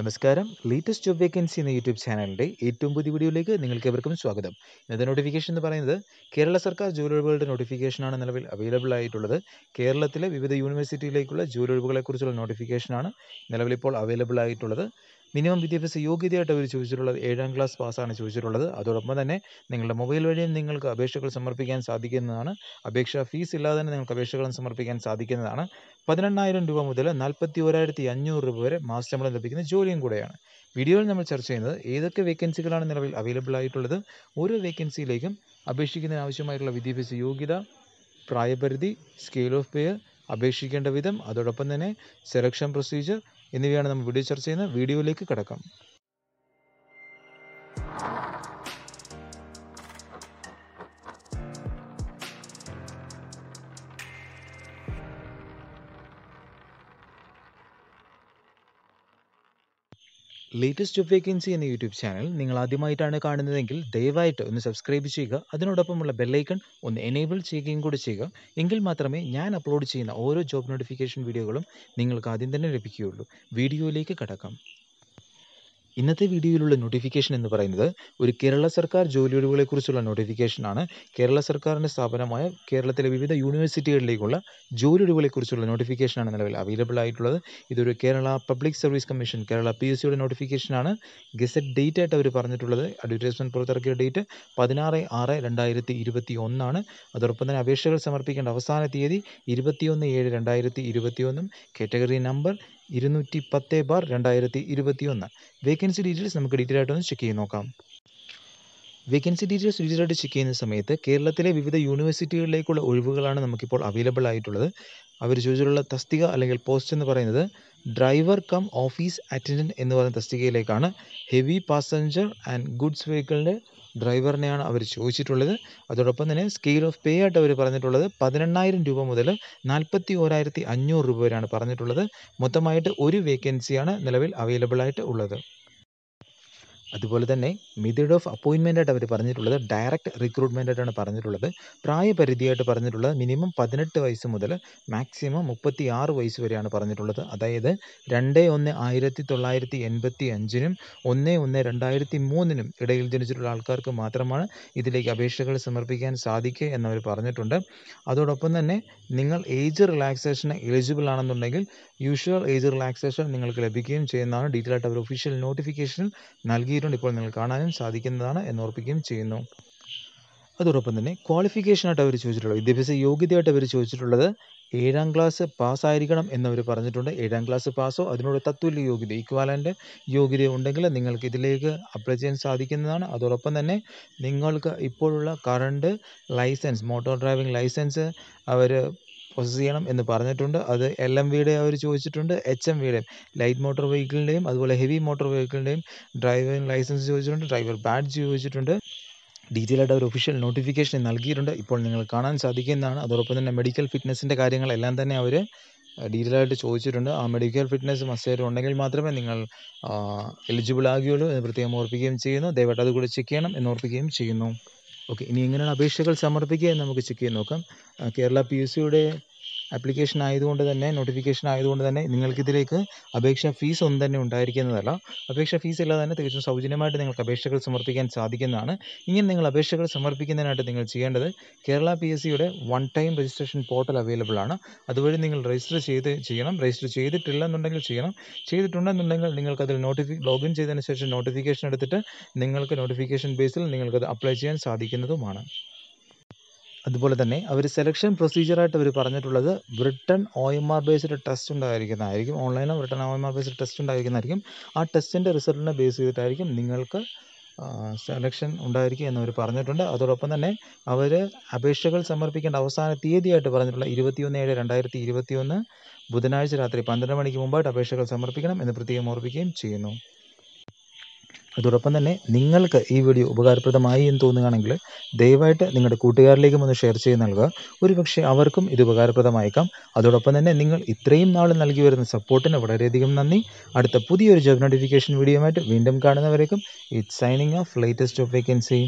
നമസ്കാരം latest job vacancy എന്ന YouTube ചാനലിൻ്റെ ഏറ്റവും പുതിയ വീഡിയോയിലേക്ക് നിങ്ങൾക്ക് എവർക്കും സ്വാഗതം ഇന്നത്തെ നോട്ടിഫിക്കേഷൻ എന്ന് പറയുന്നത് കേരള സർക്കാർ ജോലി ഒഴിവുകളുടെ നോട്ടിഫിക്കേഷനാണ് നിലവിൽ അവൈലബിൾ ആയിട്ടുള്ളത് കേരളത്തിലെ വിവിധ യൂണിവേഴ്സിറ്റിയിലേക്കുള്ള ജോലി ഒഴിവുകളെക്കുറിച്ചുള്ള നോട്ടിഫിക്കേഷനാണ് നിലവിലിപ്പോൾ അവൈലബിൾ ആയിട്ടുള്ളത് മിനിമം വിദ്യാഭ്യാസ യോഗ്യതയായിട്ട് അവർ ചോദിച്ചിട്ടുള്ളത് ഏഴാം ക്ലാസ് പാസ്സാണ് ചോദിച്ചിട്ടുള്ളത് അതോടൊപ്പം തന്നെ നിങ്ങളുടെ മൊബൈൽ വഴിയും നിങ്ങൾക്ക് അപേക്ഷകൾ സമർപ്പിക്കാൻ സാധിക്കുന്നതാണ് അപേക്ഷാ ഫീസ് ഇല്ലാതെ തന്നെ നിങ്ങൾക്ക് അപേക്ഷകൾ സമർപ്പിക്കാൻ സാധിക്കുന്നതാണ് പതിനെണ്ണായിരം രൂപ മുതൽ നാൽപ്പത്തി ഒരായിരത്തി അഞ്ഞൂറ് രൂപ വരെ മാസ ശമ്പളം ലഭിക്കുന്ന ജോലിയും കൂടെയാണ് വീഡിയോയിൽ നമ്മൾ ചർച്ച ചെയ്യുന്നത് ഏതൊക്കെ വേക്കൻസികളാണ് നിലവിൽ അവൈലബിൾ ആയിട്ടുള്ളത് ഓരോ വേക്കൻസിയിലേക്കും അപേക്ഷിക്കുന്നതിന് ആവശ്യമായിട്ടുള്ള വിദ്യാഭ്യാസ യോഗ്യത പ്രായപരിധി സ്കെയിൽ ഓഫ് പേ അപേക്ഷിക്കേണ്ട വിധം അതോടൊപ്പം തന്നെ സെലക്ഷൻ പ്രൊസീജിയർ എന്നിവയാണ് നമ്മൾ വീഡിയോ ചർച്ച ചെയ്യുന്നത് വീഡിയോയിലേക്ക് കിടക്കാം ലേറ്റസ്റ്റ് ജോബ് വേക്കൻസി എന്ന യൂട്യൂബ് ചാനൽ നിങ്ങൾ ആദ്യമായിട്ടാണ് കാണുന്നതെങ്കിൽ ദയവായിട്ട് ഒന്ന് സബ്സ്ക്രൈബ് ചെയ്യുക അതിനോടൊപ്പമുള്ള ബെല്ലൈക്കൺ ഒന്ന് എനേബിൾ ചെയ്യുകയും കൂടി ചെയ്യുക എങ്കിൽ മാത്രമേ ഞാൻ അപ്ലോഡ് ചെയ്യുന്ന ഓരോ ജോബ് നോട്ടിഫിക്കേഷൻ വീഡിയോകളും നിങ്ങൾക്ക് ആദ്യം തന്നെ ലഭിക്കുകയുള്ളൂ വീഡിയോയിലേക്ക് കടക്കാം ഇന്നത്തെ വീഡിയോയിലുള്ള നോട്ടിഫിക്കേഷൻ എന്ന് പറയുന്നത് ഒരു കേരള സർക്കാർ ജോലിയൊഴിവുകളെക്കുറിച്ചുള്ള നോട്ടിഫിക്കേഷനാണ് കേരള സർക്കാരിൻ്റെ സ്ഥാപനമായ കേരളത്തിലെ വിവിധ യൂണിവേഴ്സിറ്റികളിലേക്കുള്ള ജോലിയൊഴിവുകളെക്കുറിച്ചുള്ള നോട്ടിഫിക്കേഷനാണ് നിലവിൽ അവൈലബിൾ ആയിട്ടുള്ളത് ഇതൊരു Kerala public service commission Kerala P S സിയുടെ നോട്ടിഫിക്കേഷനാണ് ഗസറ്റ് ഡേറ്റ് ആയിട്ട് അവർ പറഞ്ഞിട്ടുള്ളത് അഡ്വർടൈസ്മെൻറ്റ് പുറത്തിറക്കിയ ഡേറ്റ് പതിനാറ് ആറ് രണ്ടായിരത്തി ഇരുപത്തി ഒന്നാണ് അതോടൊപ്പം തന്നെ അപേക്ഷകൾ സമർപ്പിക്കേണ്ട അവസാന തീയതി ഇരുപത്തിയൊന്ന് ഏഴ് രണ്ടായിരത്തി ഇരുപത്തിയൊന്നും കാറ്റഗറി നമ്പർ ഇരുന്നൂറ്റി പത്ത് ബാർ രണ്ടായിരത്തി ഇരുപത്തി ഒന്ന് വേക്കൻസി ഡീറ്റെയിൽസ് നമുക്ക് ഡീറ്റെയിൽ ആയിട്ടൊന്ന് ചെക്ക് ചെയ്ത് നോക്കാം വേക്കൻസി ഡീറ്റെയിൽസ് ഡീറ്റെയിൽ ആയിട്ട് ചെക്ക് ചെയ്യുന്ന സമയത്ത് കേരളത്തിലെ വിവിധ യൂണിവേഴ്സിറ്റികളിലേക്കുള്ള ഒഴിവുകളാണ് നമുക്കിപ്പോൾ അവൈലബിൾ ആയിട്ടുള്ളത് അവർ ചോദിച്ചിട്ടുള്ള തസ്തിക അല്ലെങ്കിൽ പോസ്റ്റ് എന്ന് പറയുന്നത് ഡ്രൈവർ കം ഓഫീസ് അറ്റൻഡൻറ്റ് എന്ന് പറയുന്ന തസ്തികയിലേക്കാണ് ഹെവി പാസഞ്ചർ ആൻഡ് ഗുഡ്സ് വെഹിക്കിളിൻ്റെ ഡ്രൈവറിനെയാണ് അവർ ചോദിച്ചിട്ടുള്ളത് അതോടൊപ്പം തന്നെ സ്കെയിൽ ഓഫ് പേ ആയിട്ട് അവർ പറഞ്ഞിട്ടുള്ളത് പതിനെണ്ണായിരം രൂപ മുതൽ നാൽപ്പത്തി ഓരായിരത്തി അഞ്ഞൂറ് രൂപ വരെയാണ് പറഞ്ഞിട്ടുള്ളത് മൊത്തമായിട്ട് ഒരു വേക്കൻസിയാണ് നിലവിൽ അവൈലബിൾ ആയിട്ട് ഉള്ളത് അതുപോലെ തന്നെ മെത്തേഡ് ഓഫ് അപ്പോയിൻമെൻ്റ് ആയിട്ട് അവർ പറഞ്ഞിട്ടുള്ളത് ഡയറക്റ്റ് റിക്രൂട്ട്മെൻ്റ് ആയിട്ടാണ് പറഞ്ഞിട്ടുള്ളത് പ്രായപരിധിയായിട്ട് പറഞ്ഞിട്ടുള്ളത് മിനിമം പതിനെട്ട് വയസ്സ് മുതൽ മാക്സിമം മുപ്പത്തി ആറ് വയസ്സ് വരെയാണ് പറഞ്ഞിട്ടുള്ളത് അതായത് രണ്ട് ഒന്ന് ആയിരത്തി തൊള്ളായിരത്തി എൺപത്തി അഞ്ചിനും ഒന്ന് ഒന്ന് രണ്ടായിരത്തി മൂന്നിനും ഇടയിൽ ജനിച്ചിട്ടുള്ള ആൾക്കാർക്ക് മാത്രമാണ് ഇതിലേക്ക് അപേക്ഷകൾ സമർപ്പിക്കാൻ സാധിക്കുക എന്നവർ പറഞ്ഞിട്ടുണ്ട് അതോടൊപ്പം തന്നെ നിങ്ങൾ ഏജ് റിലാക്സേഷന് എലിജിബിൾ ആണെന്നുണ്ടെങ്കിൽ യൂഷ്വൽ ഏജ് റിലാക്സേഷൻ നിങ്ങൾക്ക് ലഭിക്കുകയും ചെയ്യുന്നതാണ് ഡീറ്റെയിൽ ആയിട്ട് അവർ ഒഫീഷ്യൽ നോട്ടിഫിക്കേഷൻ നൽകി ഷീറ്റുണ്ട് ഇപ്പോൾ നിങ്ങൾ കാണാനും സാധിക്കുന്നതാണ് എന്നോർപ്പിക്കുകയും ചെയ്യുന്നു അതോടൊപ്പം തന്നെ ക്വാളിഫിക്കേഷനായിട്ട് അവർ ചോദിച്ചിട്ടുള്ളത് വിദ്യാഭ്യാസ യോഗ്യതയായിട്ട് അവർ ചോദിച്ചിട്ടുള്ളത് ഏഴാം ക്ലാസ് പാസ്സായിരിക്കണം എന്നവർ പറഞ്ഞിട്ടുണ്ട് ഏഴാം ക്ലാസ് പാസ്സോ അതിനോട് തത്വല്യ യോഗ്യത ഈക്വാലൻ്റ് യോഗ്യത ഉണ്ടെങ്കിൽ നിങ്ങൾക്ക് ഇതിലേക്ക് അപ്ലൈ ചെയ്യാൻ സാധിക്കുന്നതാണ് അതോടൊപ്പം തന്നെ നിങ്ങൾക്ക് ഇപ്പോഴുള്ള current license motor driving license അവർ പ്രോസസ്സ് ചെയ്യണം എന്ന് പറഞ്ഞിട്ടുണ്ട് അത് എൽ എം വിയുടെ അവർ ചോദിച്ചിട്ടുണ്ട് എച്ച് എം വിയുടെയും ലൈറ്റ് മോട്ടോർ വെഹിക്കിളിൻ്റെയും അതുപോലെ ഹെവി മോട്ടോർ വെഹിക്കിളിൻ്റെയും ഡ്രൈവിംഗ് ലൈസൻസ് ചോദിച്ചിട്ടുണ്ട് ഡ്രൈവർ ബാഡ്ജ് ചോദിച്ചിട്ടുണ്ട് ഡീറ്റെയിൽ ആയിട്ട് ഒരു ഒഫീഷ്യൽ നോട്ടിഫിക്കേഷൻ നൽകിയിട്ടുണ്ട് ഇപ്പോൾ നിങ്ങൾ കാണാൻ സാധിക്കുന്നതാണ് അതോടൊപ്പം തന്നെ മെഡിക്കൽ ഫിറ്റ്നസിൻ്റെ കാര്യങ്ങളെല്ലാം തന്നെ അവർ ഡീറ്റെയിൽ ആയിട്ട് ചോദിച്ചിട്ടുണ്ട് ആ മെഡിക്കൽ ഫിറ്റ്നസ് മസ്റ്റേറ്റ് ഉണ്ടെങ്കിൽ മാത്രമേ നിങ്ങൾ എലിജിബിൾ ആകുകയുള്ളൂ എന്ന് പ്രത്യേകം ഓർപ്പിക്കുകയും ചെയ്യുന്നു ദയവായിട്ട് അതുകൂടി ചെക്ക് ചെയ്യണം എന്ന് ഓർപ്പിക്കുകയും ചെയ്യുന്നു ഓക്കെ ഇനി എങ്ങനെയാണ് അപേക്ഷകൾ സമർപ്പിക്കുക എന്ന് നമുക്ക് ചെക്ക് ചെയ്ത് നോക്കാം കേരള പി എസ് സിയുടെ ആപ്ലിക്കേഷൻ ആയതുകൊണ്ട് തന്നെ നോട്ടിഫിക്കേഷൻ ആയതുകൊണ്ട് തന്നെ നിങ്ങൾക്കിതിലേക്ക് അപേക്ഷാ ഫീസ് ഒന്നും തന്നെ ഉണ്ടായിരിക്കുന്നതല്ല അപേക്ഷാ ഫീസ് ഇല്ലാതെ തന്നെ തികച്ചും സൗജന്യമായിട്ട് നിങ്ങൾക്ക് അപേക്ഷകൾ സമർപ്പിക്കാൻ സാധിക്കുന്നതാണ് ഇങ്ങനെ നിങ്ങൾ അപേക്ഷകൾ സമർപ്പിക്കുന്നതിനായിട്ട് നിങ്ങൾ ചെയ്യേണ്ടത് കേരള പി എസ് സിയുടെ one time registration portal available ആണ് അതുവഴി നിങ്ങൾ രജിസ്റ്റർ ചെയ്ത് ചെയ്യണം രജിസ്റ്റർ ചെയ്തിട്ടില്ല എന്നുണ്ടെങ്കിൽ ചെയ്യണം ചെയ്തിട്ടുണ്ടെന്നുണ്ടെങ്കിൽ നിങ്ങൾക്ക് അതിൽ നോട്ടിഫി ലോഗിൻ ചെയ്തതിന് ശേഷം നോട്ടിഫിക്കേഷൻ എടുത്തിട്ട് നിങ്ങൾക്ക് നോട്ടിഫിക്കേഷൻ ബേസിൽ നിങ്ങൾക്കത് അപ്ലൈ ചെയ്യാൻ സാധിക്കുന്നതുമാണ് അതുപോലെ തന്നെ അവർ സെലക്ഷൻ പ്രൊസീജിയറായിട്ട് അവർ പറഞ്ഞിട്ടുള്ളത് written O M R based test ഉണ്ടായിരിക്കുന്നതായിരിക്കും ഓൺലൈനും written O M R based test ഉണ്ടായിരിക്കുന്നതായിരിക്കും ആ ടെസ്റ്റിൻ്റെ റിസൾട്ടിനെ ബേസ് ചെയ്തിട്ടായിരിക്കും നിങ്ങൾക്ക് സെലക്ഷൻ ഉണ്ടായിരിക്കും എന്നവർ പറഞ്ഞിട്ടുണ്ട് അതോടൊപ്പം തന്നെ അവർ അപേക്ഷകൾ സമർപ്പിക്കേണ്ട അവസാന തീയതിയായിട്ട് പറഞ്ഞിട്ടുള്ള ഇരുപത്തിയൊന്ന് ഏഴ് രണ്ടായിരത്തി ഇരുപത്തിയൊന്ന് ബുധനാഴ്ച രാത്രി പന്ത്രണ്ട് മണിക്ക് മുമ്പായിട്ട് അപേക്ഷകൾ സമർപ്പിക്കണം എന്ന് പ്രത്യേകം ഓർപ്പിക്കുകയും ചെയ്യുന്നു അതോടൊപ്പം തന്നെ നിങ്ങൾക്ക് ഈ വീഡിയോ ഉപകാരപ്രദമായി എന്ന് തോന്നുകയാണെങ്കിൽ ദയവായിട്ട് നിങ്ങളുടെ കൂട്ടുകാരിലേക്കും ഒന്ന് ഷെയർ ചെയ്ത് നൽകുക ഒരുപക്ഷെ അവർക്കും ഇത് ഉപകാരപ്രദമായേക്കാം അതോടൊപ്പം തന്നെ നിങ്ങൾ ഇത്രയും നാൾ നൽകി വരുന്ന സപ്പോർട്ടിന് വളരെയധികം നന്ദി അടുത്ത പുതിയൊരു ജോബ് നോട്ടിഫിക്കേഷൻ വീഡിയോ വീണ്ടും കാണുന്നവരേക്കും it signing off latest of vacancy